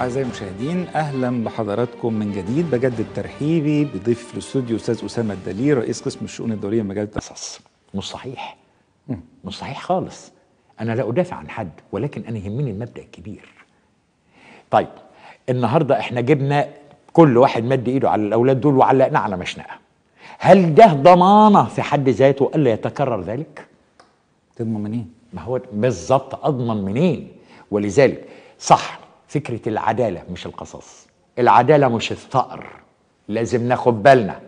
أعزائي المشاهدين أهلا بحضراتكم من جديد بجدد ترحيبي بضيف في الاستوديو أستاذ أسامة الدليل رئيس قسم الشؤون الدولية مجال التخصص مش صحيح مش صحيح خالص أنا لا أدافع عن حد ولكن أنا يهمني المبدأ الكبير طيب النهاردة إحنا جبنا كل واحد مد إيده على الأولاد دول وعلقنا على مشنقة هل ده ضمانة في حد ذاته ألا يتكرر ذلك؟ تضمن منين؟ ما هو بالظبط أضمن منين؟ ولذلك صح فكرة العدالة مش القصاص العدالة مش الثأر لازم ناخد بالنا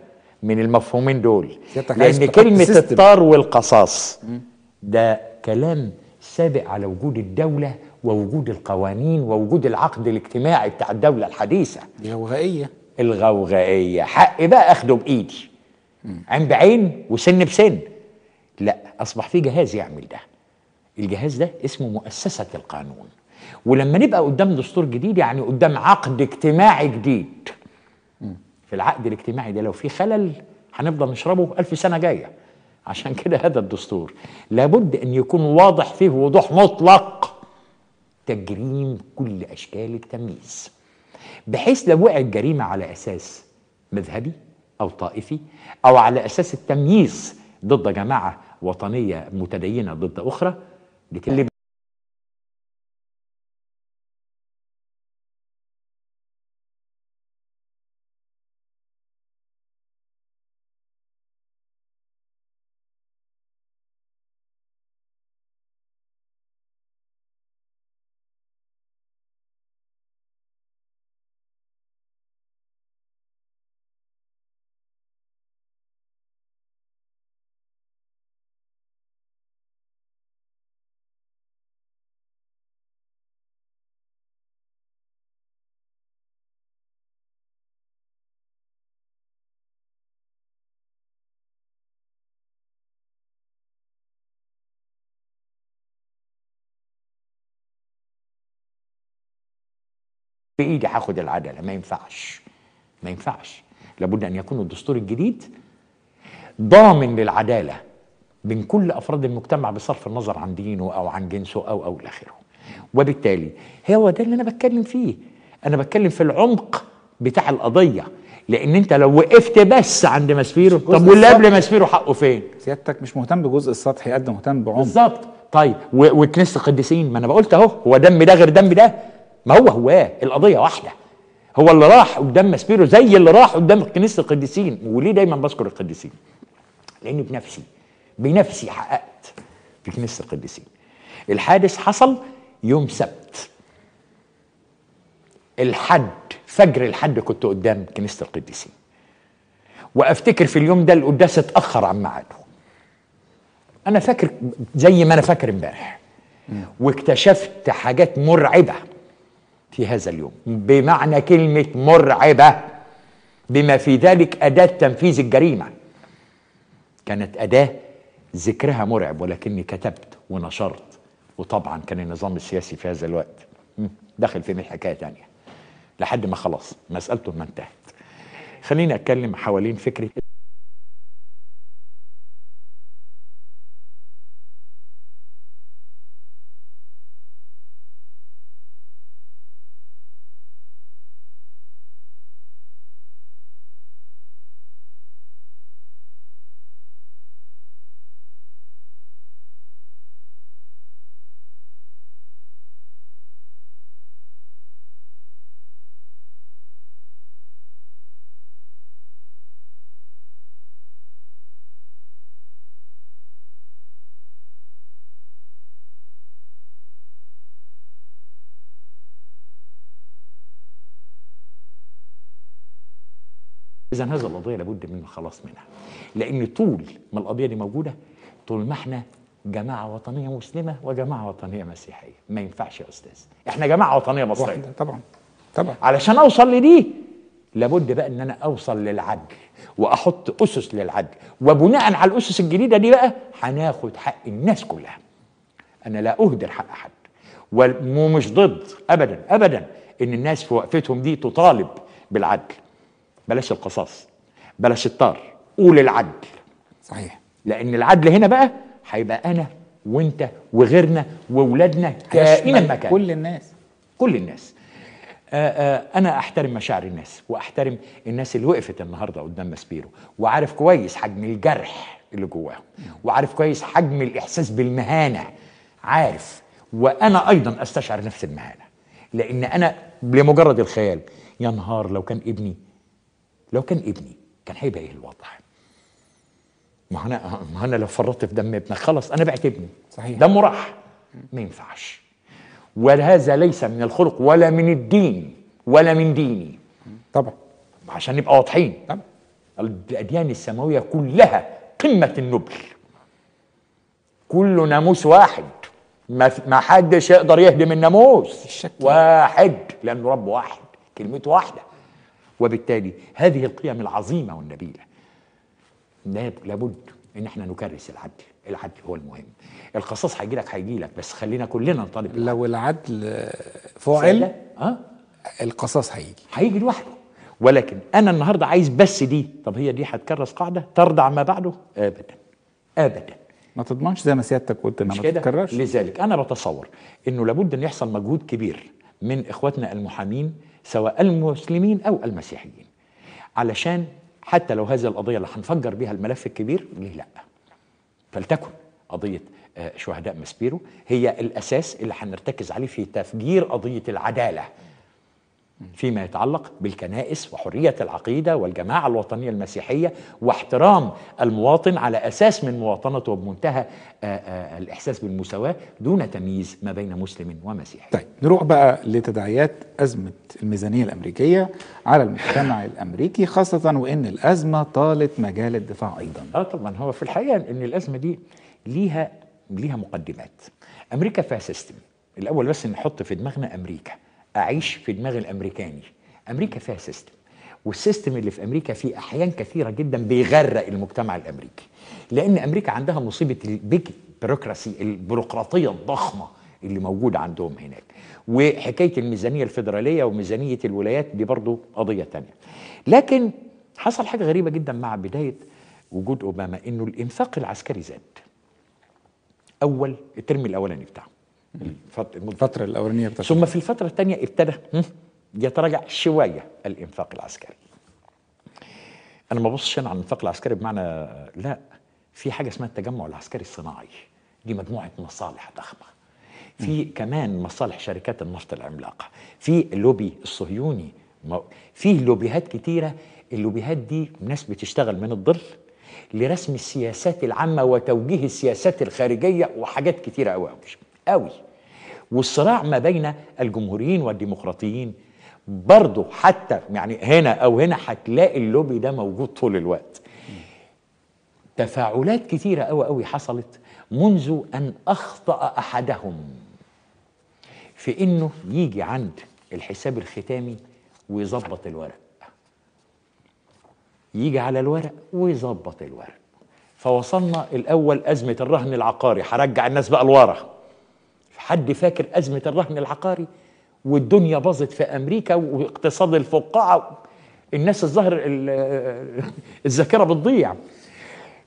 من المفهومين دول لأن كلمة الثأر والقصاص ده كلام سابق على وجود الدولة ووجود القوانين ووجود العقد الاجتماعي بتاع الدولة الحديثة الغوغائية الغوغائية حق بقى أخده بإيدي عين بعين وسن بسن لا أصبح في جهاز يعمل ده الجهاز ده اسمه مؤسسة القانون ولما نبقى قدام دستور جديد يعني قدام عقد اجتماعي جديد في العقد الاجتماعي ده لو في خلل هنفضل نشربه ألف سنة جاية عشان كده هذا الدستور لابد أن يكون واضح فيه وضوح مطلق تجريم كل أشكال التمييز بحيث لو وقعت جريمة على أساس مذهبي أو طائفي أو على أساس التمييز ضد جماعة وطنية متدينة ضد أخرى بايدي هاخد العجله ما ينفعش ما ينفعش لابد ان يكون الدستور الجديد ضامن للعداله بين كل افراد المجتمع بصرف النظر عن دينه او عن جنسه او او الى اخره وبالتالي هو ده اللي انا بتكلم فيه انا بتكلم في العمق بتاع القضيه لان انت لو وقفت بس عند ماسبيرو طب واللي قبل ماسبيرو حقه فين سيادتك مش مهتم بجزء السطحي قد مهتم بعمق بالظبط طيب وكنيسه القديسين ما انا بقولت اهو هو دم ده غير دم ده ما هو هواه القضيه واحده هو اللي راح قدام ماسبيرو زي اللي راح قدام كنيسه القديسين وليه دايما بذكر القديسين لاني بنفسي بنفسي حققت في كنيسه القديسين الحادث حصل يوم سبت الحد فجر الحد كنت قدام كنيسه القديسين وافتكر في اليوم ده القداس اتاخر عن ميعاده انا فاكر زي ما انا فاكر امبارح واكتشفت حاجات مرعبه في هذا اليوم بمعنى كلمة مرعبة بما في ذلك أداة تنفيذ الجريمة كانت أداة ذكرها مرعب ولكني كتبت ونشرت وطبعا كان النظام السياسي في هذا الوقت دخل في حكاية تانية لحد ما خلاص مسألته ما انتهت خليني أتكلم حوالين فكرة إذا هذه القضية لابد من الخلاص منها لأن طول ما القضية دي موجودة طول ما احنا جماعة وطنية مسلمة وجماعة وطنية مسيحية ما ينفعش يا أستاذ احنا جماعة وطنية مصرية طبعا طبعا علشان أوصل لدي لابد بقى ان انا اوصل للعدل واحط اسس للعدل وبناء على الاسس الجديده دي بقى هناخد حق الناس كلها انا لا اهدر حق احد ومش ضد ابدا ابدا ان الناس في وقفتهم دي تطالب بالعدل بلاش القصاص بلاش الطار قول العدل صحيح لان العدل هنا بقى هيبقى انا وانت وغيرنا واولادنا كائنا ما كان كل الناس كل الناس آآ آه، آآ آه، انا احترم مشاعر الناس واحترم الناس اللي وقفت النهارده قدام ماسبيرو وعارف كويس حجم الجرح اللي جواهم وعارف كويس حجم الاحساس بالمهانه عارف وانا ايضا استشعر نفس المهانه لان انا لمجرد الخيال يا نهار لو كان ابني لو كان ابني كان هيبقى ايه الوضع ما انا ما انا لو فرطت في دم ابنك خلاص انا بعت ابني صحيح دمه راح ما ينفعش وهذا ليس من الخلق ولا من الدين ولا من ديني طبعا عشان نبقى واضحين طبعا الاديان السماويه كلها قمه النبل كله ناموس واحد ما حدش يقدر يهدم الناموس واحد لانه رب واحد كلمته واحده وبالتالي هذه القيم العظيمة والنبيلة لابد ان احنا نكرس العدل العدل هو المهم القصاص هيجي لك هيجي لك بس خلينا كلنا نطالب لو العدل فعل اه القصاص هيجي هيجي لوحده ولكن انا النهارده عايز بس دي طب هي دي هتكرس قاعده ترضع ما بعده ابدا ابدا ما تضمنش زي ما سيادتك قلت انها ما تتكررش لذلك انا بتصور انه لابد ان يحصل مجهود كبير من اخواتنا المحامين سواء المسلمين أو المسيحيين علشان حتى لو هذه القضية اللي هنفجر بيها الملف الكبير ليه لأ فلتكن قضية آه، شهداء ماسبيرو هي الأساس اللي هنرتكز عليه في تفجير قضية العدالة فيما يتعلق بالكنائس وحرية العقيدة والجماعة الوطنية المسيحية واحترام المواطن على أساس من مواطنته وبمنتهى آه، آه، الإحساس بالمساواة دون تمييز ما بين مسلم ومسيحي طيب نروح بقى لتداعيات أزمة الميزانية الأمريكية على المجتمع الأمريكي خاصة وإن الأزمة طالت مجال الدفاع أيضا آه طبعا هو في الحقيقة إن الأزمة دي ليها ليها مقدمات أمريكا فيها سيستم الأول بس نحط في دماغنا أمريكا اعيش في دماغ الامريكاني امريكا فيها سيستم والسيستم اللي في امريكا فيه احيان كثيره جدا بيغرق المجتمع الامريكي لان امريكا عندها مصيبه البيج بيروقراسي البيروقراطيه الضخمه اللي موجوده عندهم هناك وحكايه الميزانيه الفيدراليه وميزانيه الولايات دي برضو قضيه تانية لكن حصل حاجه غريبه جدا مع بدايه وجود اوباما انه الانفاق العسكري زاد اول الترم الاولاني بتاعه الفترة الأولانية ثم في الفترة الثانية ابتدى يتراجع شوية الإنفاق العسكري أنا ما ببصش أنا على الإنفاق العسكري بمعنى لا في حاجة اسمها التجمع العسكري الصناعي دي مجموعة مصالح ضخمة في كمان مصالح شركات النفط العملاقة في اللوبي الصهيوني في لوبيهات كتيرة اللوبيهات دي ناس بتشتغل من الظل لرسم السياسات العامة وتوجيه السياسات الخارجية وحاجات كتيرة أوي أوي قوي والصراع ما بين الجمهوريين والديمقراطيين برضه حتى يعني هنا او هنا هتلاقي اللوبي ده موجود طول الوقت تفاعلات كتيره قوي قوي حصلت منذ ان اخطا احدهم في انه يجي عند الحساب الختامي ويظبط الورق يجي على الورق ويظبط الورق فوصلنا الاول ازمه الرهن العقاري هرجع الناس بقى لورا حد فاكر أزمة الرهن العقاري والدنيا باظت في أمريكا واقتصاد الفقاعة الناس الظاهر الذاكرة بتضيع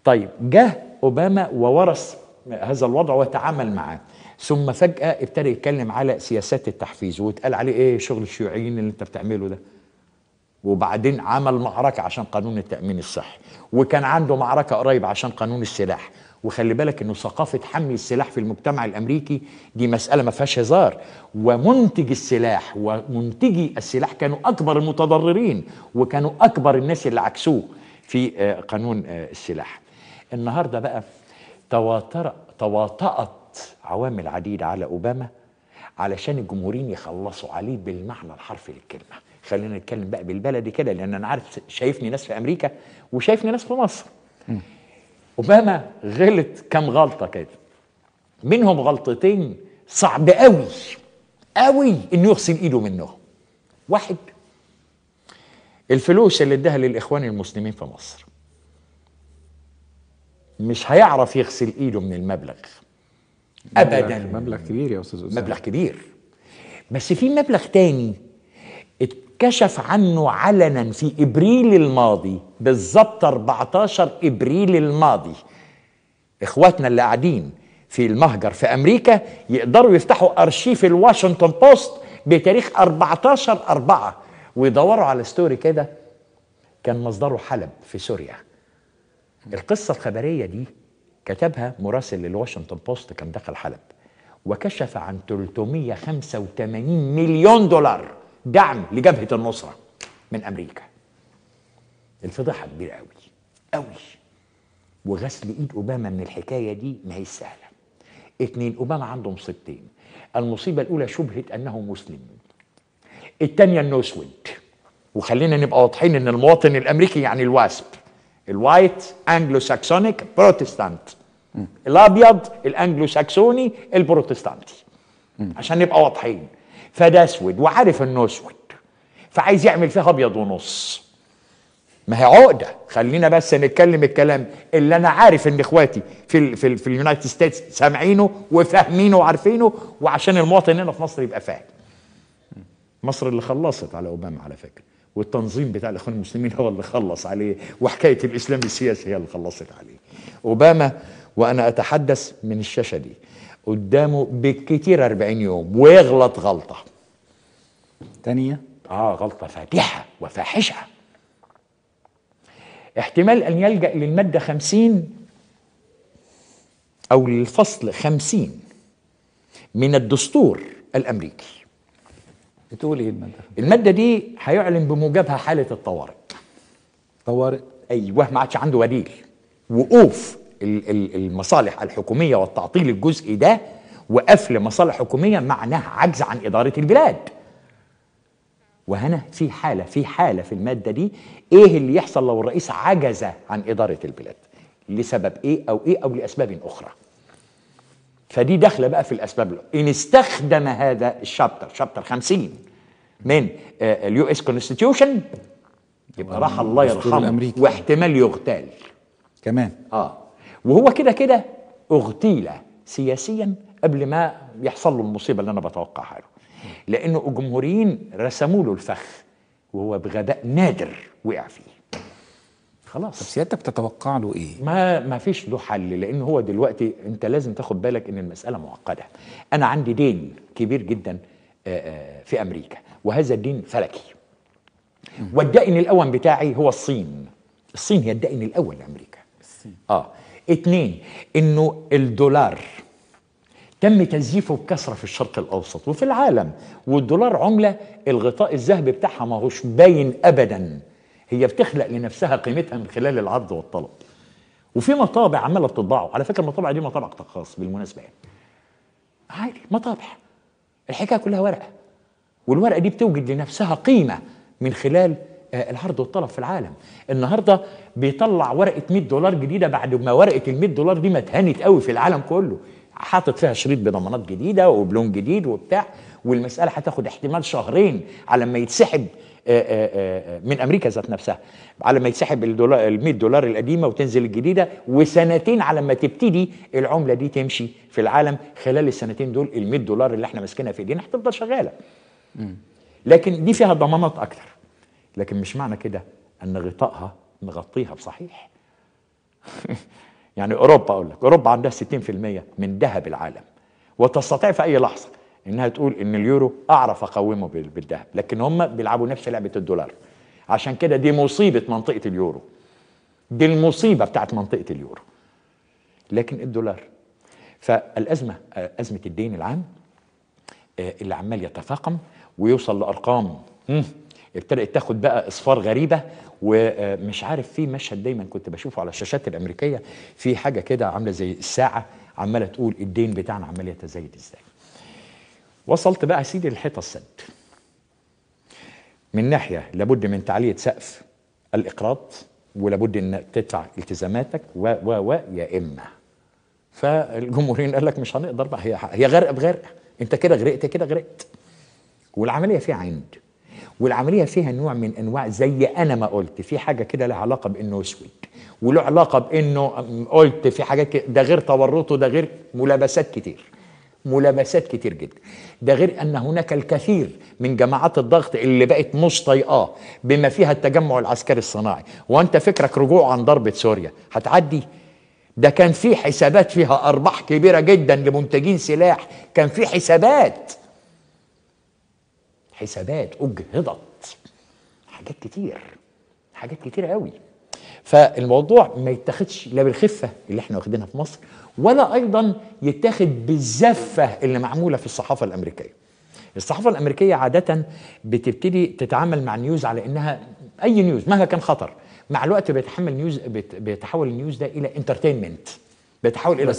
طيب جه أوباما وورث هذا الوضع وتعامل معاه ثم فجأة ابتدى يتكلم على سياسات التحفيز واتقال عليه ايه شغل الشيوعيين اللي انت بتعمله ده وبعدين عمل معركة عشان قانون التأمين الصحي وكان عنده معركة قريب عشان قانون السلاح وخلي بالك انه ثقافه حمل السلاح في المجتمع الامريكي دي مساله ما فيهاش هزار ومنتج السلاح ومنتجي السلاح كانوا اكبر المتضررين وكانوا اكبر الناس اللي عكسوه في آه، قانون آه، السلاح النهارده بقى تواتر تواطأت عوامل عديده على اوباما علشان الجمهورين يخلصوا عليه بالمعنى الحرفي للكلمه خلينا نتكلم بقى بالبلدي كده لان انا عارف شايفني ناس في امريكا وشايفني ناس في مصر اوباما غلط كام غلطه كده منهم غلطتين صعب قوي قوي انه يغسل ايده منهم واحد الفلوس اللي اداها للاخوان المسلمين في مصر مش هيعرف يغسل ايده من المبلغ ابدا مبلغ كبير يا استاذ مبلغ كبير بس في مبلغ تاني كشف عنه علنا في ابريل الماضي بالظبط 14 ابريل الماضي اخواتنا اللي قاعدين في المهجر في امريكا يقدروا يفتحوا ارشيف الواشنطن بوست بتاريخ 14 4 ويدوروا على ستوري كده كان مصدره حلب في سوريا القصة الخبرية دي كتبها مراسل للواشنطن بوست كان دخل حلب وكشف عن 385 مليون دولار دعم لجبهه النصره من امريكا الفضيحه كبيره قوي قوي وغسل ايد اوباما من الحكايه دي ما هي سهله اتنين اوباما عنده مصيبتين المصيبه الاولى شبهه انه مسلم الثانيه انه اسود وخلينا نبقى واضحين ان المواطن الامريكي يعني الواسب الوايت انجلو ساكسونيك بروتستانت الابيض الانجلو ساكسوني البروتستانتي عشان نبقى واضحين فده اسود وعارف انه اسود فعايز يعمل فيها ابيض ونص ما هي عقده خلينا بس نتكلم الكلام اللي انا عارف ان اخواتي في الـ في, الـ في اليونايتد ستيتس سامعينه وفاهمينه وعارفينه وعشان المواطن هنا في مصر يبقى فاهم مصر اللي خلصت على اوباما على فكره والتنظيم بتاع الاخوان المسلمين هو اللي خلص عليه وحكايه الاسلام السياسي هي اللي خلصت عليه اوباما وانا اتحدث من الشاشه دي قدامه بالكتير 40 يوم ويغلط غلطه تانية اه غلطه فادحه وفاحشه احتمال ان يلجا للماده 50 او للفصل 50 من الدستور الامريكي بتقول ايه الماده الماده دي هيعلن بموجبها حاله الطوارئ طوارئ ايوه ما عادش عنده بديل وقوف المصالح الحكوميه والتعطيل الجزئي ده وقفل مصالح حكوميه معناه عجز عن اداره البلاد. وهنا في حاله في حاله في الماده دي ايه اللي يحصل لو الرئيس عجز عن اداره البلاد؟ لسبب ايه او ايه او لاسباب اخرى. فدي داخله بقى في الاسباب له. ان استخدم هذا الشابتر شابتر 50 من آه، اليو اس كونستيتيوشن يبقى راح الله يرحمه واحتمال يغتال كمان اه وهو كده كده اغتيل سياسيا قبل ما يحصل له المصيبه اللي انا بتوقعها له لانه الجمهوريين رسموا له الفخ وهو بغباء نادر وقع فيه خلاص طب سيادتك بتتوقع له ايه؟ ما ما فيش له حل لان هو دلوقتي انت لازم تاخد بالك ان المساله معقده. انا عندي دين كبير جدا في امريكا وهذا الدين فلكي. والدائن الاول بتاعي هو الصين. الصين هي الدائن الاول لامريكا. الصين اه اثنين انه الدولار تم تزييفه بكثره في الشرق الاوسط وفي العالم والدولار عمله الغطاء الذهبي بتاعها ما هوش باين ابدا هي بتخلق لنفسها قيمتها من خلال العرض والطلب وفي مطابع عماله بتطبعه على فكره المطابع دي مطابع خاص بالمناسبه يعني عادي مطابع الحكايه كلها ورقه والورقه دي بتوجد لنفسها قيمه من خلال آه، العرض والطلب في العالم النهارده بيطلع ورقه 100 دولار جديده بعد ما ورقه ال 100 دولار دي ما اتهنت قوي في العالم كله حاطط فيها شريط بضمانات جديده وبلون جديد وبتاع والمساله هتاخد احتمال شهرين على ما يتسحب آه، آه، من امريكا ذات نفسها على ما يتسحب الدولار ال 100 دولار القديمه وتنزل الجديده وسنتين على ما تبتدي العمله دي تمشي في العالم خلال السنتين دول ال 100 دولار اللي احنا ماسكينها في ايدينا هتفضل شغاله لكن دي فيها ضمانات اكتر لكن مش معنى كده ان غطائها نغطيها بصحيح يعني اوروبا اقول لك اوروبا عندها 60% من ذهب العالم وتستطيع في اي لحظه انها تقول ان اليورو اعرف اقومه بالذهب لكن هم بيلعبوا نفس لعبه الدولار عشان كده دي مصيبه منطقه اليورو دي المصيبه بتاعت منطقه اليورو لكن الدولار فالازمه ازمه الدين العام آه، اللي عمال يتفاقم ويوصل لارقام ابتدت تاخد بقى اصفار غريبه ومش عارف في مشهد دايما كنت بشوفه على الشاشات الامريكيه في حاجه كده عامله زي الساعه عماله تقول الدين بتاعنا عمال يتزايد ازاي وصلت بقى سيدي للحيطه السد من ناحيه لابد من تعليه سقف الاقراض ولابد ان تدفع التزاماتك و و و يا اما فالجمهورين قال لك مش هنقدر بقى هي هي غرق بغرق انت كده غرقت كده غرقت والعمليه فيها عند والعمليه فيها نوع من انواع زي انا ما قلت في حاجه كده لها علاقه بانه اسود وله علاقه بانه قلت في حاجات ده غير تورطه ده غير ملابسات كتير ملابسات كتير جدا ده غير ان هناك الكثير من جماعات الضغط اللي بقت مش طايقاه بما فيها التجمع العسكري الصناعي وانت فكرك رجوع عن ضربه سوريا هتعدي ده كان في حسابات فيها ارباح كبيره جدا لمنتجين سلاح كان في حسابات حسابات أجهضت حاجات كتير حاجات كتير قوي فالموضوع ما يتاخدش لا بالخفه اللي احنا واخدينها في مصر ولا ايضا يتاخد بالزفه اللي معموله في الصحافه الامريكيه. الصحافه الامريكيه عاده بتبتدي تتعامل مع النيوز على انها اي نيوز مهما كان خطر مع الوقت بيتحمل نيوز بيتحول النيوز ده الى انترتينمنت بيتحول الى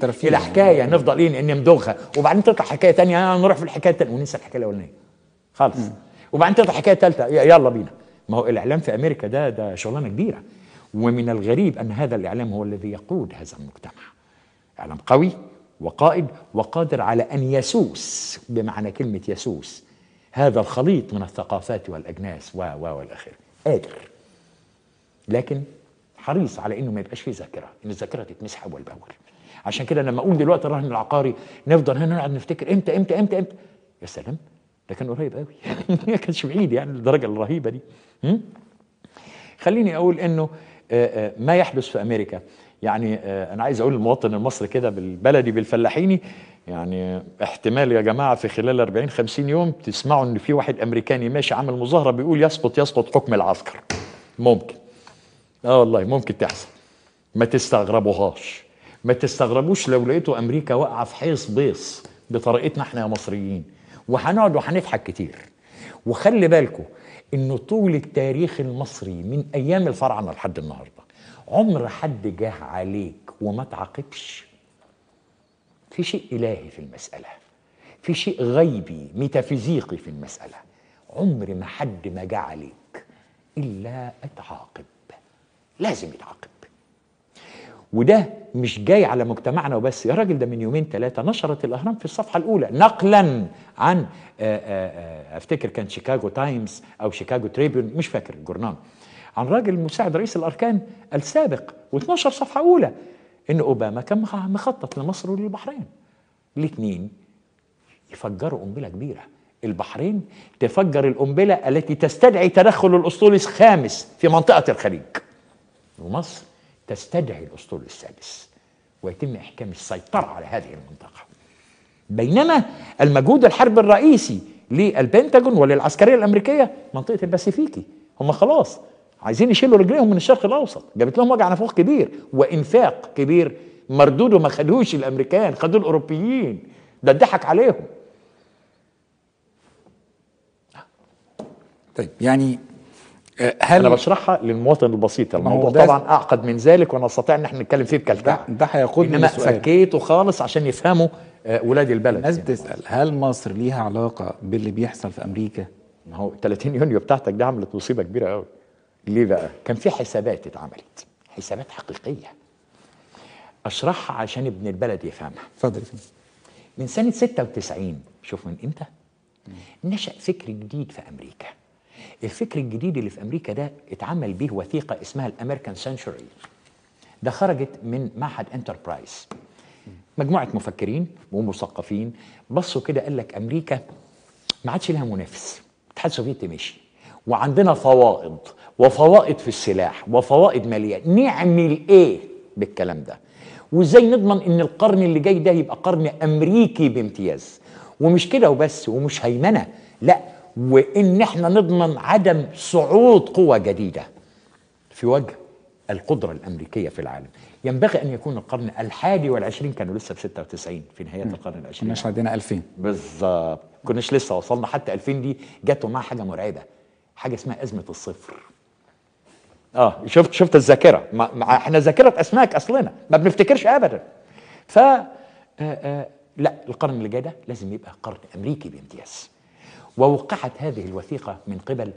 ترفيه الى حكايه نفضل ايه نمضغها وبعدين تطلع حكايه ثانيه آه، نروح في الحكايه الثانيه وننسى الحكايه الاولانيه. خالص وبعدين تطلع حكايه ثالثه يلا بينا ما هو الاعلام في امريكا ده ده شغلانه كبيره ومن الغريب ان هذا الاعلام هو الذي يقود هذا المجتمع اعلام قوي وقائد وقادر على ان يسوس بمعنى كلمه يسوس هذا الخليط من الثقافات والاجناس و و والاخر قادر لكن حريص على انه ما يبقاش فيه ذاكره ان الذاكره تتمسح اول باول عشان كده لما اقول دلوقتي الرهن العقاري نفضل هنا نقعد نفتكر امتى امتى امتى امتى يا سلام ده كان قريب قوي ما كانش بعيد يعني للدرجه الرهيبه دي خليني اقول انه آه، آه، ما يحدث في امريكا يعني آه، انا عايز اقول للمواطن المصري كده بالبلدي بالفلاحيني يعني احتمال يا جماعه في خلال 40 50 يوم تسمعوا ان في واحد امريكاني ماشي عامل مظاهره بيقول يسقط يسقط حكم العسكر ممكن اه والله ممكن تحصل ما تستغربوهاش ما تستغربوش لو لقيتوا امريكا واقعه في حيص بيص بطريقتنا احنا يا مصريين وهنقعد وهنضحك كتير وخلي بالكم انه طول التاريخ المصري من ايام الفراعنه لحد النهارده عمر حد جه عليك وما تعاقبش في شيء الهي في المساله في شيء غيبي ميتافيزيقي في المساله عمر ما حد ما جه عليك الا اتعاقب لازم يتعاقب وده مش جاي على مجتمعنا وبس يا راجل ده من يومين ثلاثة نشرت الأهرام في الصفحة الأولى نقلا عن آآ آه، آآ آه، آه، أفتكر كان شيكاغو تايمز أو شيكاغو تريبيون مش فاكر الجورنال عن راجل مساعد رئيس الأركان السابق واتنشر صفحة أولى إن أوباما كان مخطط لمصر وللبحرين الاثنين يفجروا قنبلة كبيرة البحرين تفجر القنبلة التي تستدعي تدخل الأسطول الخامس في منطقة الخليج ومصر تستدعي الأسطول السادس ويتم إحكام السيطرة على هذه المنطقة بينما المجهود الحرب الرئيسي للبنتاجون وللعسكرية الأمريكية منطقة الباسيفيكي هم خلاص عايزين يشيلوا رجليهم من الشرق الأوسط جابت لهم وجع نفوخ كبير وإنفاق كبير مردوده ما خدوش الأمريكان خدوه الأوروبيين ده اتضحك عليهم طيب يعني أه، هل انا بشرحها للمواطن البسيط الموضوع طبعا اعقد من ذلك ونستطيع ان احنا نتكلم فيه بكلكعه ده, ده هياخدني انما فكيته خالص عشان يفهموا أه، ولاد البلد الناس يعني. تسال هل مصر ليها علاقه باللي بيحصل في امريكا؟ ما هو 30 يونيو بتاعتك دي عملت مصيبه كبيره قوي ليه بقى؟ كان في حسابات اتعملت حسابات حقيقيه اشرحها عشان ابن البلد يفهمها اتفضل من سنه 96 شوف من امتى؟ نشأ فكر جديد في امريكا الفكر الجديد اللي في امريكا ده اتعمل بيه وثيقه اسمها الامريكان سنشوري ده خرجت من معهد انتربرايز مجموعه مفكرين ومثقفين بصوا كده قال لك امريكا ما عادش لها منافس الاتحاد السوفيتي مشي وعندنا فوائض وفوائض في السلاح وفوائض ماليه نعمل ايه بالكلام ده وازاي نضمن ان القرن اللي جاي ده يبقى قرن امريكي بامتياز ومش كده وبس ومش هيمنه لا وان احنا نضمن عدم صعود قوى جديدة في وجه القدرة الامريكية في العالم ينبغي ان يكون القرن الحادي والعشرين كانوا لسه في 96 في نهاية القرن العشرين كناش عدينا 2000 بالظبط كناش لسه وصلنا حتى 2000 دي جت ومعها حاجة مرعبة حاجة اسمها أزمة الصفر اه شفت شفت الذاكره ما احنا ذاكره اسماك اصلنا ما بنفتكرش ابدا ف آآ آه، آآ آه، لا القرن اللي جاي ده لازم يبقى قرن امريكي بامتياز ووقعت هذه الوثيقة من قبل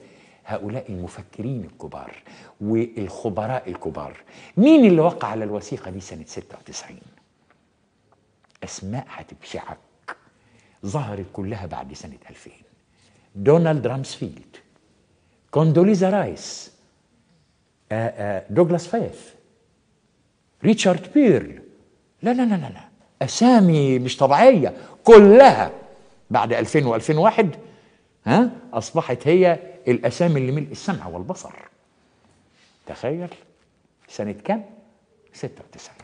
هؤلاء المفكرين الكبار والخبراء الكبار مين اللي وقع على الوثيقة دي سنة 96 أسماء هتبشعك ظهرت كلها بعد سنة 2000 دونالد رامسفيلد كوندوليزا رايس آآ آه، آه، دوغلاس فايث ريتشارد بيرل لا لا لا لا أسامي مش طبيعية كلها بعد 2000 و2001 ها أصبحت هي الأسامي اللي ملء السمع والبصر تخيل سنة كام؟ 96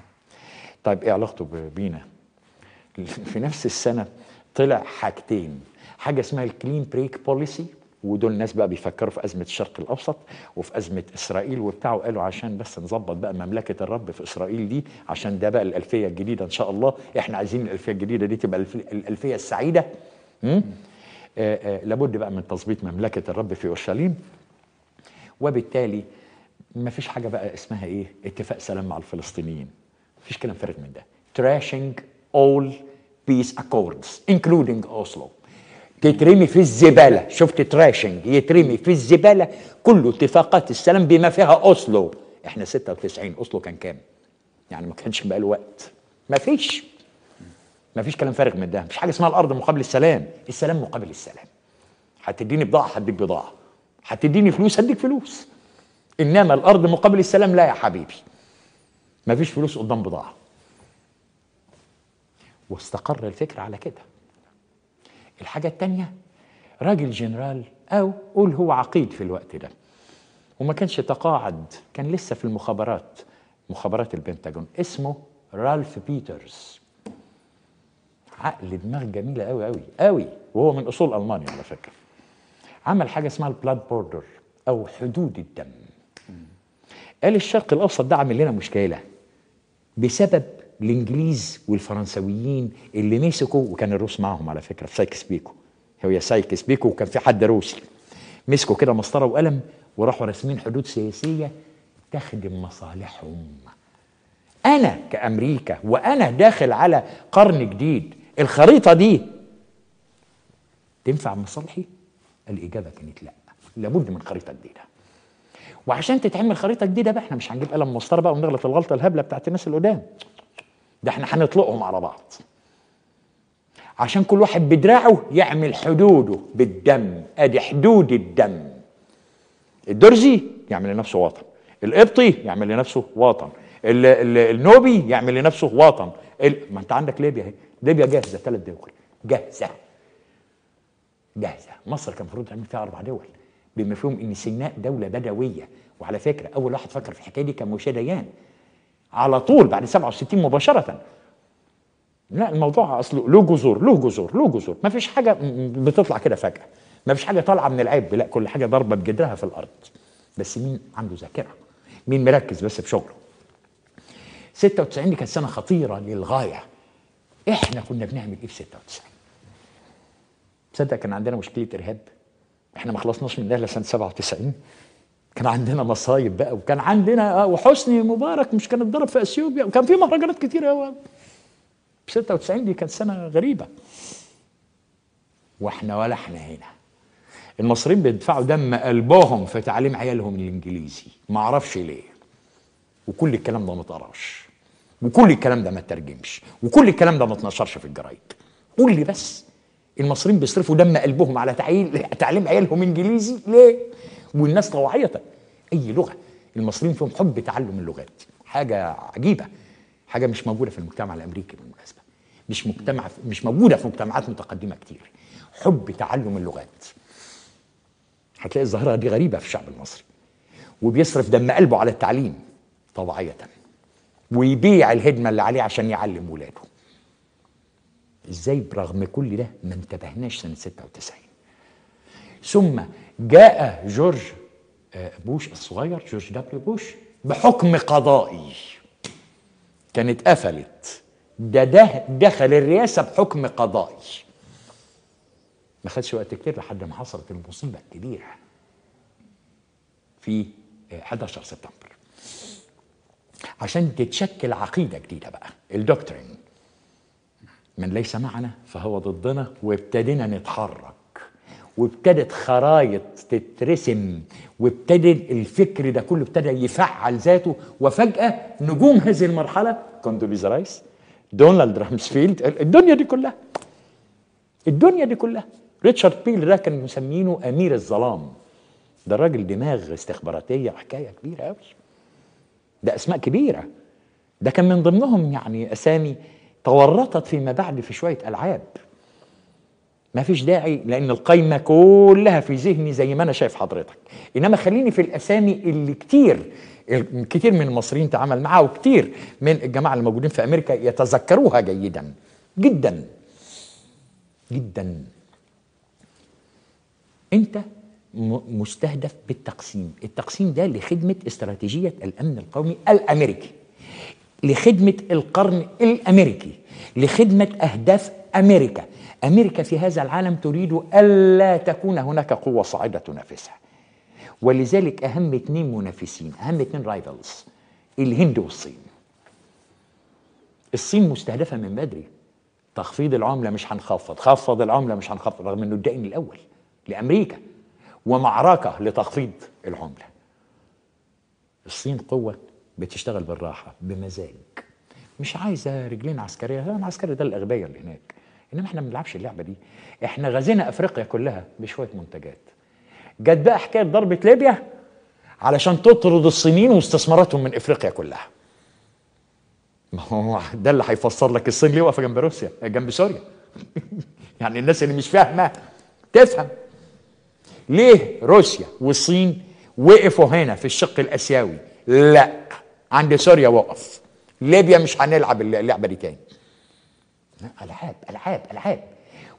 طيب إيه علاقته بينا؟ في نفس السنة طلع حاجتين حاجة اسمها الكلين بريك بوليسي ودول ناس بقى بيفكروا في أزمة الشرق الأوسط وفي أزمة إسرائيل وبتاع وقالوا عشان بس نظبط بقى مملكة الرب في إسرائيل دي عشان ده بقى الألفية الجديدة إن شاء الله إحنا عايزين الألفية الجديدة دي تبقى الألفية السعيدة آه، آه، لابد بقى من تظبيط مملكه الرب في اورشليم وبالتالي ما فيش حاجه بقى اسمها ايه اتفاق سلام مع الفلسطينيين مفيش كلام فارغ من ده trashing all peace accords including Oslo تترمي في الزباله شفت تراشنج يترمي في الزباله كل اتفاقات السلام بما فيها اوسلو احنا 96 اوسلو كان كام يعني ما كانش بقى الوقت ما فيش ما فيش كلام فارغ من ده مفيش حاجه اسمها الارض مقابل السلام السلام مقابل السلام هتديني بضاعه هديك بضاعه هتديني فلوس هديك فلوس انما الارض مقابل السلام لا يا حبيبي ما فيش فلوس قدام بضاعه واستقر الفكر على كده الحاجه الثانيه راجل جنرال او قول هو عقيد في الوقت ده وما كانش تقاعد كان لسه في المخابرات مخابرات البنتاجون اسمه رالف بيترز عقل دماغ جميله قوي قوي قوي وهو من اصول المانيا على فكره عمل حاجه اسمها البلاد بوردر او حدود الدم قال الشرق الاوسط ده عامل لنا مشكله بسبب الانجليز والفرنسويين اللي مسكوا وكان الروس معاهم على فكره في سايكس بيكو يا سايكس بيكو وكان في حد روسي مسكوا كده مسطره وقلم وراحوا راسمين حدود سياسيه تخدم مصالحهم انا كامريكا وانا داخل على قرن جديد الخريطه دي تنفع مصالحي الاجابه كانت لا لابد من خريطه جديده وعشان تتعمل خريطه جديده بقى احنا مش هنجيب قلم مسطره بقى ونغلط الغلطه الهبله بتاعت الناس اللي قدام ده احنا هنطلقهم على بعض عشان كل واحد بدراعه يعمل حدوده بالدم ادي حدود الدم الدرزي يعمل لنفسه وطن القبطي يعمل لنفسه وطن النوبي يعمل لنفسه وطن ما انت عندك ليبيا اهي ليبيا جاهزه ثلاث دول جاهزه جاهزه مصر كان المفروض تعمل فيها اربع دول بما فيهم ان سيناء دوله بدويه وعلى فكره اول واحد فكر في الحكايه دي كان موشي ديان على طول بعد 67 مباشره لا الموضوع اصله له جذور له جذور له جذور ما فيش حاجه بتطلع كده فجاه ما فيش حاجه طالعه من العب لا كل حاجه ضاربه بجدرها في الارض بس مين عنده ذاكره مين مركز بس في شغله 96 دي كانت سنه خطيره للغايه احنا كنا بنعمل ايه في 96 تصدق كان عندنا مشكله ارهاب احنا ما خلصناش من الا سنه 97 كان عندنا مصايب بقى وكان عندنا آه، وحسني مبارك مش كان اتضرب في اثيوبيا وكان في مهرجانات كتير قوي 96 دي كانت سنه غريبه واحنا ولا احنا هنا المصريين بيدفعوا دم قلبهم في تعليم عيالهم الانجليزي ما اعرفش ليه وكل الكلام ده ما اتقراش وكل الكلام ده ما ترجمش وكل الكلام ده ما اتنشرش في الجرايد قول لي بس المصريين بيصرفوا دم قلبهم على تعليم عيالهم انجليزي ليه والناس طواعيه اي لغه المصريين فيهم حب تعلم اللغات حاجه عجيبه حاجه مش موجوده في المجتمع الامريكي بالمناسبه مش مجتمع مش موجوده في مجتمعات متقدمه كتير حب تعلم اللغات هتلاقي الظاهره دي غريبه في الشعب المصري وبيصرف دم قلبه على التعليم طواعيه ويبيع الهدمه اللي عليه عشان يعلم ولاده ازاي برغم كل ده ما انتبهناش سنه 96 ثم جاء جورج آه، بوش الصغير جورج دبليو بوش بحكم قضائي كانت قفلت ده ده دخل الرئاسه بحكم قضائي ما خدش وقت كتير لحد ما حصلت المصيبه الكبيره في 11 آه، سبتمبر عشان تتشكل عقيده جديده بقى الدكترين من ليس معنا فهو ضدنا وابتدينا نتحرك وابتدت خرايط تترسم وابتدى الفكر ده كله ابتدى يفعل ذاته وفجأة نجوم هذه المرحلة كوندوليزا رايس دونالد رامسفيلد الدنيا دي كلها الدنيا دي كلها ريتشارد بيل ده كان مسمينه أمير الظلام ده راجل دماغ استخباراتية حكاية كبيرة قوي ده اسماء كبيره ده كان من ضمنهم يعني اسامي تورطت فيما بعد في شويه العاب ما فيش داعي لان القايمه كلها في ذهني زي ما انا شايف حضرتك انما خليني في الاسامي اللي كتير كتير من المصريين تعامل معاها وكتير من الجماعه اللي موجودين في امريكا يتذكروها جيدا جدا جدا انت مستهدف بالتقسيم التقسيم ده لخدمة استراتيجية الأمن القومي الأمريكي لخدمة القرن الأمريكي لخدمة أهداف أمريكا أمريكا في هذا العالم تريد ألا تكون هناك قوة صاعدة تنافسها ولذلك أهم اثنين منافسين أهم اثنين رايفلز الهند والصين الصين مستهدفة من بدري تخفيض العملة مش هنخفض خفض العملة مش هنخفض رغم أنه الدائن الأول لأمريكا ومعركة لتخفيض العملة الصين قوة بتشتغل بالراحة بمزاج مش عايزة رجلين عسكرية العسكري ده الأغبياء اللي هناك إنما إحنا ما بنلعبش اللعبة دي إحنا غزينا أفريقيا كلها بشوية منتجات جت بقى حكاية ضربة ليبيا علشان تطرد الصينيين واستثماراتهم من افريقيا كلها ما هو ده اللي هيفسر لك الصين ليه واقفه جنب روسيا جنب سوريا يعني الناس اللي مش فاهمه تفهم ليه روسيا والصين وقفوا هنا في الشق الاسيوي لا عند سوريا وقف ليبيا مش هنلعب اللعبه دي تاني العاب العاب العاب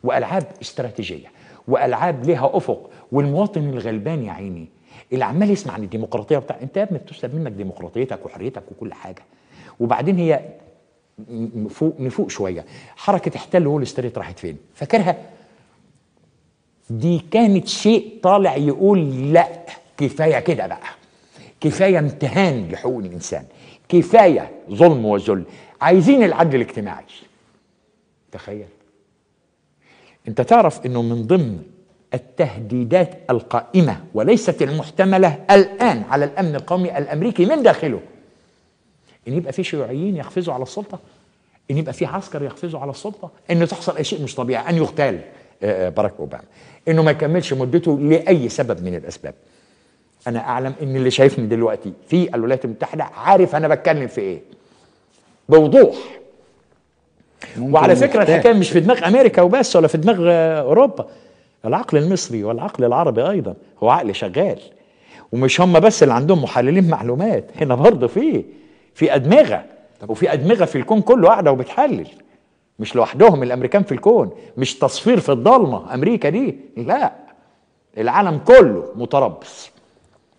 والعاب استراتيجيه والعاب ليها افق والمواطن الغلبان يا عيني اللي عمال يسمع عن الديمقراطيه بتاع انت يا ابني بتسلب منك ديمقراطيتك وحريتك وكل حاجه وبعدين هي فوق نفوق شويه حركه احتل وول ستريت راحت فين فاكرها دي كانت شيء طالع يقول لا كفايه كده بقى كفايه امتهان لحقوق الانسان كفايه ظلم وذل عايزين العدل الاجتماعي تخيل انت تعرف انه من ضمن التهديدات القائمه وليست المحتمله الان على الامن القومي الامريكي من داخله ان يبقى في شيوعيين يحفزوا على السلطه ان يبقى في عسكر يحفزوا على السلطه ان تحصل اي شيء مش طبيعي ان يغتال آه، آه، باراك اوباما انه ما يكملش مدته لاي سبب من الاسباب انا اعلم ان اللي شايفني دلوقتي في الولايات المتحده عارف انا بتكلم في ايه بوضوح وعلى فكره الحكايه مش في دماغ امريكا وبس ولا في دماغ آه، اوروبا العقل المصري والعقل العربي ايضا هو عقل شغال ومش هم بس اللي عندهم محللين معلومات هنا برضه في في ادمغه وفي ادمغه في الكون كله قاعده وبتحلل مش لوحدهم الامريكان في الكون مش تصفير في الضلمه امريكا دي لا العالم كله متربص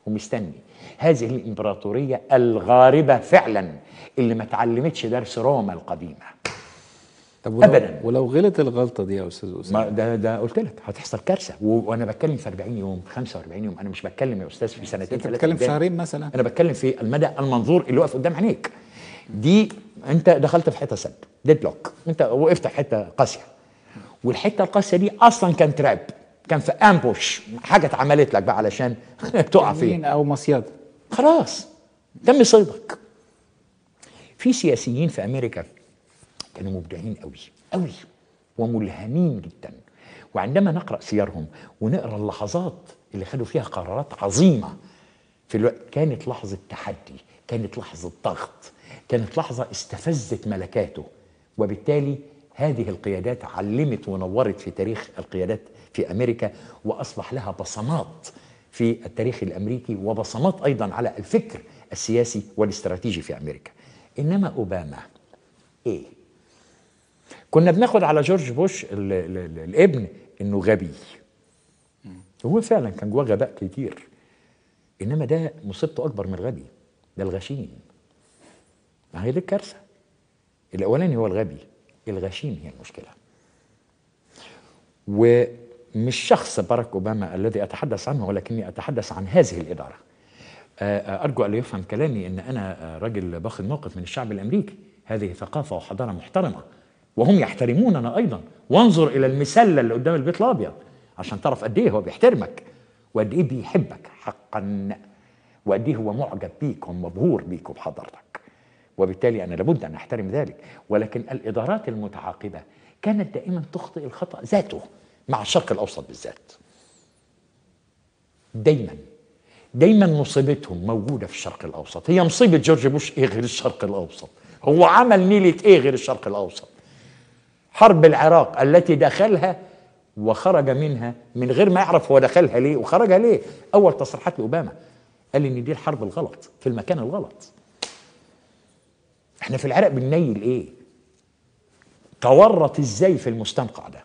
ومستني هذه الامبراطوريه الغاربه فعلا اللي ما اتعلمتش درس روما القديمه طب ولو ابدا ولو غلط الغلطه دي يا استاذ اسامه ده ده قلت لك هتحصل كارثه وانا بتكلم في 40 يوم 45 يوم انا مش بتكلم يا استاذ في سنتين انت بتتكلم في شهرين مثلا انا بتكلم في المدى المنظور اللي واقف قدام عينيك دي انت دخلت في حته سد ديد بلوك انت وقفت في حته قاسيه والحته القاسيه دي اصلا كان تراب كان في امبوش حاجه اتعملت لك بقى علشان تقع فين او مصيده خلاص تم صيدك في سياسيين في امريكا كانوا مبدعين قوي قوي وملهمين جدا وعندما نقرا سيرهم ونقرا اللحظات اللي خدوا فيها قرارات عظيمه في الوقت كانت لحظه تحدي كانت لحظه ضغط كانت لحظة استفزت ملكاته وبالتالي هذه القيادات علمت ونورت في تاريخ القيادات في أمريكا وأصبح لها بصمات في التاريخ الأمريكي وبصمات أيضا على الفكر السياسي والاستراتيجي في أمريكا إنما أوباما إيه؟ كنا بناخد على جورج بوش الـ الـ الـ الابن إنه غبي هو فعلا كان جواه غباء كتير إنما ده مصيبته أكبر من الغبي ده الغشيم ما هي دي الكارثه الاولاني هو الغبي الغشيم هي المشكله ومش شخص باراك اوباما الذي اتحدث عنه ولكني اتحدث عن هذه الاداره آه، آه، ارجو ان يفهم كلامي ان انا آه، راجل باخذ موقف من الشعب الامريكي هذه ثقافه وحضاره محترمه وهم يحترموننا ايضا وانظر الى المسله اللي قدام البيت الابيض عشان تعرف قد ايه هو بيحترمك وقد ايه بيحبك حقا وقد ايه هو معجب بيك ومبهور بيك وبحضرتك وبالتالي أنا لابد أن أحترم ذلك ولكن الإدارات المتعاقبة كانت دائما تخطئ الخطأ ذاته مع الشرق الأوسط بالذات دايما دايما مصيبتهم موجودة في الشرق الأوسط هي مصيبة جورج بوش إيه غير الشرق الأوسط هو عمل نيلة إيه غير الشرق الأوسط حرب العراق التي دخلها وخرج منها من غير ما يعرف هو دخلها ليه وخرجها ليه أول تصريحات لأوباما قال إن دي الحرب الغلط في المكان الغلط احنا في العراق بننيل ايه تورط ازاي في المستنقع ده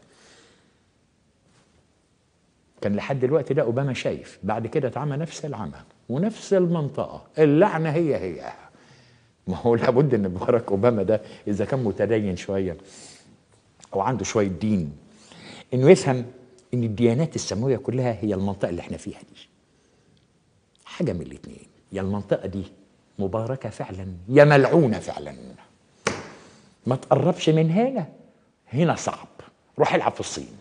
كان لحد الوقت ده اوباما شايف بعد كده اتعمى نفس العمى ونفس المنطقه اللعنه هي هي ما هو لابد ان مبارك اوباما ده اذا كان متدين شويه او عنده شويه دين انه يفهم ان الديانات السماويه كلها هي المنطقه اللي احنا فيها دي حاجه من الاثنين يا المنطقه دي مباركة فعلا يا ملعونة فعلا ما تقربش من هنا هنا صعب روح العب في الصين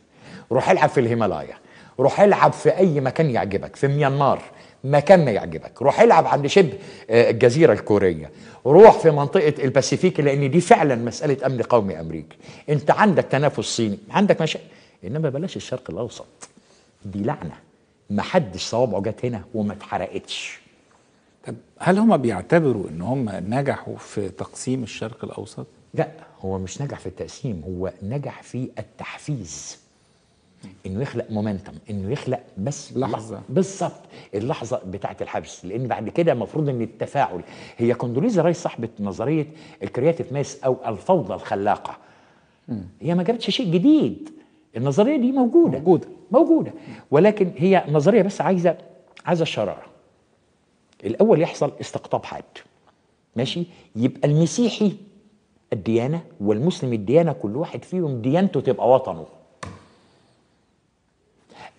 روح العب في الهيمالايا روح العب في اي مكان يعجبك في ميانمار مكان ما يعجبك روح العب عند شبه آه، الجزيره الكوريه روح في منطقه الباسيفيك لان دي فعلا مساله امن قومي امريكي انت عندك تنافس صيني عندك مشاكل انما بلاش الشرق الاوسط دي لعنه محدش صوابعه جت هنا وما اتحرقتش هل هم بيعتبروا ان هم نجحوا في تقسيم الشرق الاوسط؟ لا هو مش نجح في التقسيم هو نجح في التحفيز انه يخلق مومنتم انه يخلق بس لحظه بالظبط اللحظه بتاعه الحبس لان بعد كده المفروض ان التفاعل هي كوندوليزا رايس صاحبه نظريه الكرياتيف ماس او الفوضى الخلاقه هي ما جابتش شيء جديد النظريه دي موجوده موجوده موجوده ولكن هي نظريه بس عايزه عايزه شراره الاول يحصل استقطاب حاد ماشي يبقى المسيحي الديانه والمسلم الديانه كل واحد فيهم ديانته تبقى وطنه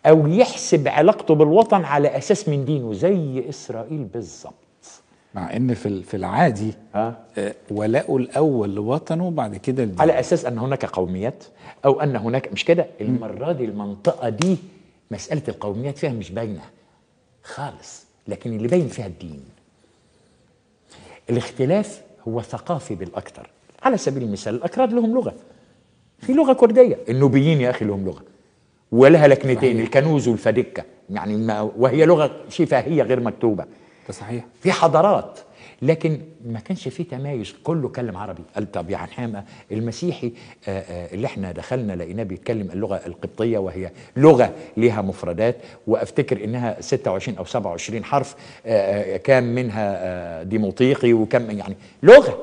او يحسب علاقته بالوطن على اساس من دينه زي اسرائيل بالظبط مع ان في في العادي ها؟ آه، ولاؤه الاول لوطنه وبعد كده الدين. على اساس ان هناك قوميات او ان هناك مش كده المره دي المنطقه دي مساله القوميات فيها مش باينه خالص لكن اللي باين فيها الدين الاختلاف هو ثقافي بالأكثر على سبيل المثال الأكراد لهم لغة في لغة كردية النوبيين يا أخي لهم لغة ولها لكنتين الكنوز والفدكة يعني ما وهي لغة شفاهية غير مكتوبة ده صحيح في حضارات لكن ما كانش فيه تمايز كله كلم عربي قال طب يا حامة المسيحي آه، آه، اللي احنا دخلنا لقيناه بيتكلم اللغه القبطيه وهي لغه ليها مفردات وافتكر انها 26 او 27 حرف آه، كام منها ديموطيقي وكم يعني لغه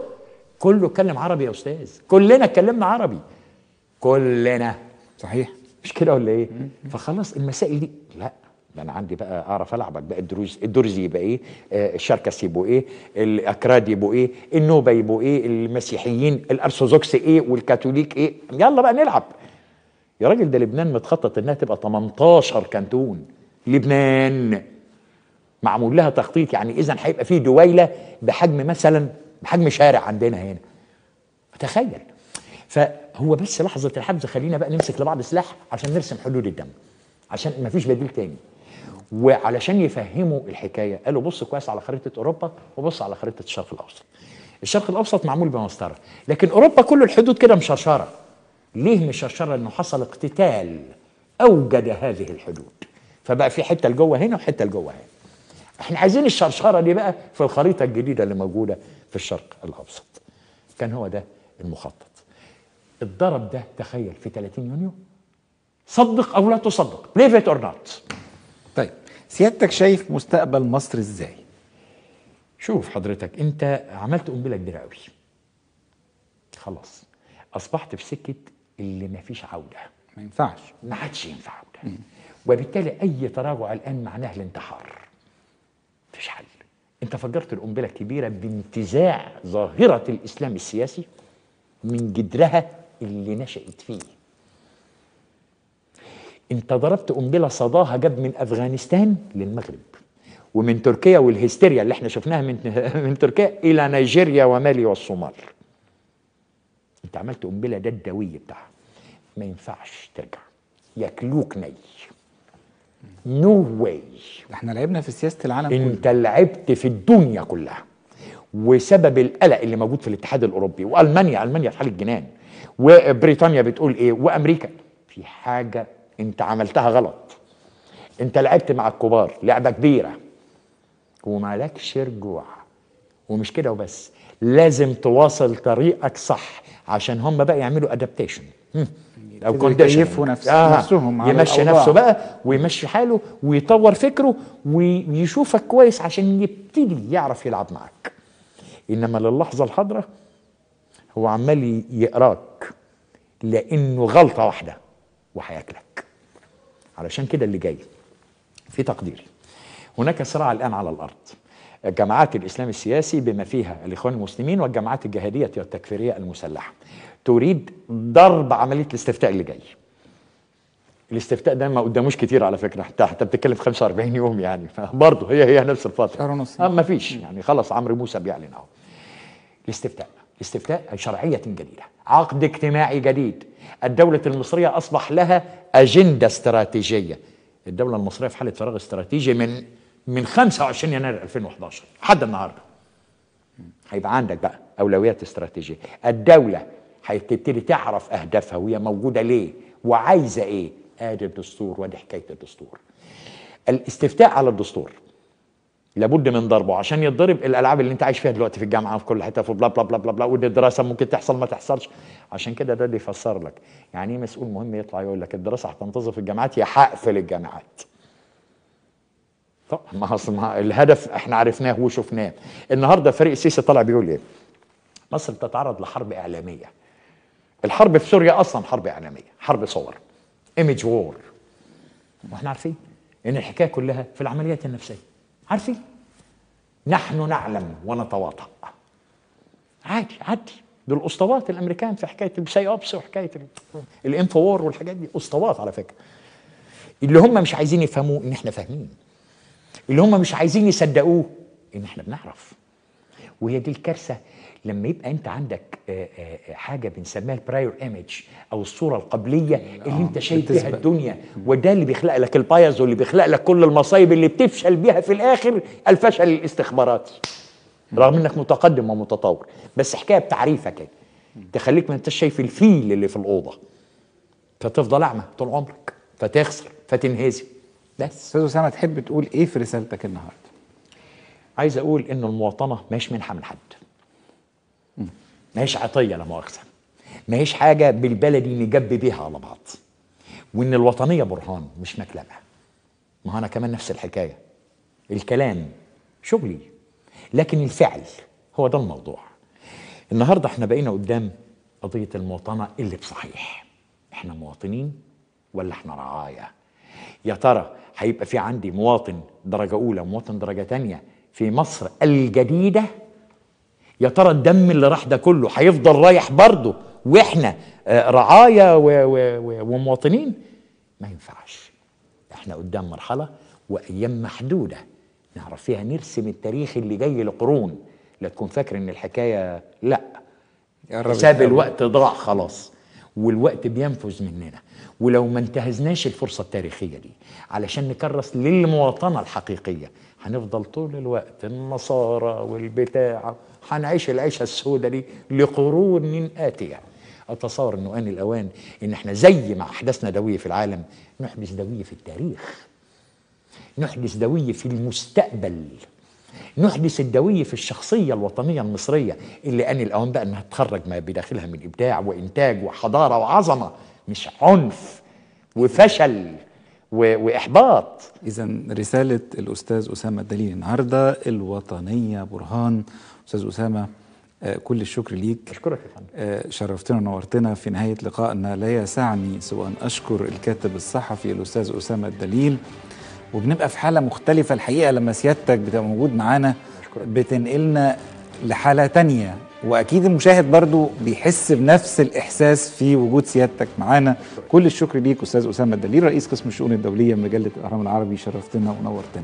كله اتكلم عربي يا استاذ كلنا اتكلمنا عربي كلنا صحيح مش كده ولا ايه فخلاص المسائل دي لا ده انا عندي بقى اعرف العبك بقى الدروز الدرزي يبقى ايه آه، الشركس يبقوا ايه الاكراد يبقوا ايه النوبه يبقوا ايه المسيحيين الارثوذكس ايه والكاثوليك ايه يلا بقى نلعب يا راجل ده لبنان متخطط انها تبقى 18 كانتون لبنان معمول لها تخطيط يعني اذا هيبقى في دويله بحجم مثلا بحجم شارع عندنا هنا تخيل فهو بس لحظه الحجز خلينا بقى نمسك لبعض سلاح عشان نرسم حدود الدم عشان مفيش بديل تاني وعلشان يفهموا الحكايه قالوا بص كويس على خريطه اوروبا وبص على خريطه الشرق الاوسط. الشرق الاوسط معمول بمسطره، لكن اوروبا كل الحدود كده مشرشره. ليه مشرشره؟ انه حصل اقتتال اوجد هذه الحدود. فبقى في حته لجوه هنا وحته لجوه هنا. احنا عايزين الشرشره دي بقى في الخريطه الجديده اللي موجوده في الشرق الاوسط. كان هو ده المخطط. الضرب ده تخيل في 30 يونيو صدق او لا تصدق بليف اور نوت طيب سيادتك شايف مستقبل مصر ازاي؟ شوف حضرتك انت عملت قنبله كبيره قوي خلاص اصبحت في سكه اللي ما فيش عوده ما ينفعش ما حدش ينفع عوده م. وبالتالي اي تراجع الان معناه الانتحار مفيش حل انت فجرت القنبله الكبيره بانتزاع ظاهره الاسلام السياسي من جدرها اللي نشأت فيه انت ضربت قنبله صداها جاب من افغانستان للمغرب ومن تركيا والهستيريا اللي احنا شفناها من من تركيا الى نيجيريا ومالي والصومال انت عملت قنبله ده الدوي بتاعها ما ينفعش ترجع ياكلوك ني نو واي احنا لعبنا في سياسه العالم انت لعبت في الدنيا كلها وسبب القلق اللي موجود في الاتحاد الاوروبي والمانيا المانيا في حال الجنان وبريطانيا بتقول ايه وامريكا في حاجه انت عملتها غلط انت لعبت مع الكبار لعبه كبيره ومالكش رجوع ومش كده وبس لازم تواصل طريقك صح عشان هم بقى يعملوا ادابتيشن او كونديشن يكيفوا نفس آه. نفسهم على يمشي الأوضاع. نفسه بقى ويمشي حاله ويطور فكره ويشوفك كويس عشان يبتدي يعرف يلعب معاك انما للحظه الحاضره هو عمال يقراك لانه غلطه واحده وهياكلك علشان كده اللي جاي في تقديري هناك صراع الآن على الأرض جماعات الإسلام السياسي بما فيها الإخوان المسلمين والجماعات الجهادية والتكفيرية المسلحة تريد ضرب عملية الاستفتاء اللي جاي الاستفتاء ده ما قداموش كتير على فكره حتى حتى بتتكلم في 45 يوم يعني فبرضه هي هي نفس الفتره شهر ونص آه، ما فيش يعني خلاص عمرو موسى بيعلن اهو الاستفتاء الاستفتاء شرعيه جديده عقد اجتماعي جديد الدولة المصرية أصبح لها أجندة استراتيجية الدولة المصرية في حالة فراغ استراتيجي من من 25 يناير 2011 لحد النهارده هيبقى عندك بقى أولويات استراتيجية الدولة هتبتدي تعرف أهدافها وهي موجودة ليه وعايزة إيه آدي الدستور ودي حكاية الدستور الاستفتاء على الدستور لابد من ضربه عشان يتضرب الالعاب اللي انت عايش فيها دلوقتي في الجامعه وفي كل حته في بلا بلا بلا بلا بلا الدراسه ممكن تحصل ما تحصلش عشان كده ده اللي يفسر لك يعني ايه مسؤول مهم يطلع يقول لك الدراسه هتنتظر في الجامعات يا حقفل الجامعات طب ما اصل الهدف احنا عرفناه وشفناه النهارده فريق السيسي طالع بيقول ايه مصر بتتعرض لحرب اعلاميه الحرب في سوريا اصلا حرب اعلاميه حرب صور ايمج وور واحنا عارفين ان الحكايه كلها في العمليات النفسيه عارفين نحن نعلم ونتواطأ عادي عادي دول اسطوات الامريكان في حكايه الساي اوبس وحكايه وور والحاجات دي اسطوات على فكره اللي هم مش عايزين يفهموه ان احنا فاهمين اللي هم مش عايزين يصدقوه ان احنا بنعرف وهي دي الكارثه لما يبقى انت عندك آه، آه، آه، حاجه بنسميها البراير ايمج او الصوره القبليه اللي انت شايف الدنيا وده اللي بيخلق لك البايز واللي بيخلق لك كل المصايب اللي بتفشل بيها في الاخر الفشل الاستخباراتي رغم انك متقدم ومتطور بس حكايه بتعريفك كده تخليك ما انتش شايف الفيل اللي في الاوضه فتفضل اعمى طول عمرك فتخسر فتنهزم بس استاذ اسامه تحب تقول ايه في رسالتك النهارده؟ عايز اقول ان المواطنه مش منحه من حد ماهيش عطيه لا مؤاخذه ماهيش حاجه بالبلدي نجب بيها على بعض وان الوطنيه برهان مش مكلبه ما انا كمان نفس الحكايه الكلام شغلي لكن الفعل هو ده الموضوع النهارده احنا بقينا قدام قضيه المواطنه اللي بصحيح احنا مواطنين ولا احنا رعايا يا ترى هيبقى في عندي مواطن درجه اولى ومواطن درجه تانية في مصر الجديده يا ترى الدم اللي راح ده كله هيفضل رايح برضه واحنا آه، رعايا ومواطنين ما ينفعش احنا قدام مرحله وايام محدوده نعرف فيها نرسم التاريخ اللي جاي لقرون لا تكون فاكر ان الحكايه لا ساب الوقت ضاع خلاص والوقت بينفذ مننا ولو ما انتهزناش الفرصه التاريخيه دي علشان نكرس للمواطنه الحقيقيه هنفضل طول الوقت النصارى والبتاع هنعيش العيشه السوداء دي لقرون اتيه اتصور انه ان الاوان ان احنا زي ما احدثنا دويه في العالم نحدث دويه في التاريخ نحدث دويه في المستقبل نحدث الدويه في الشخصيه الوطنيه المصريه اللي ان الاوان بقى انها تخرج ما بداخلها من ابداع وانتاج وحضاره وعظمه مش عنف وفشل واحباط اذا رساله الاستاذ اسامه الدليل النهارده الوطنيه برهان استاذ اسامه آه، كل الشكر ليك أشكرك يا فندم آه، شرفتنا ونورتنا في نهاية لقائنا لا يسعني سوى أن أشكر الكاتب الصحفي الأستاذ أسامة الدليل وبنبقى في حالة مختلفة الحقيقة لما سيادتك بتبقى موجود معانا بتنقلنا لحالة تانية واكيد المشاهد برضو بيحس بنفس الاحساس في وجود سيادتك معانا كل الشكر ليك استاذ اسامه الدليل رئيس قسم الشؤون الدوليه من مجله الاهرام العربي شرفتنا ونورتنا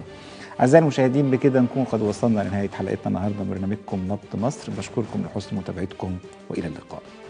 اعزائي المشاهدين بكده نكون قد وصلنا لنهايه حلقتنا النهارده من برنامجكم نبض مصر بشكركم لحسن متابعتكم والى اللقاء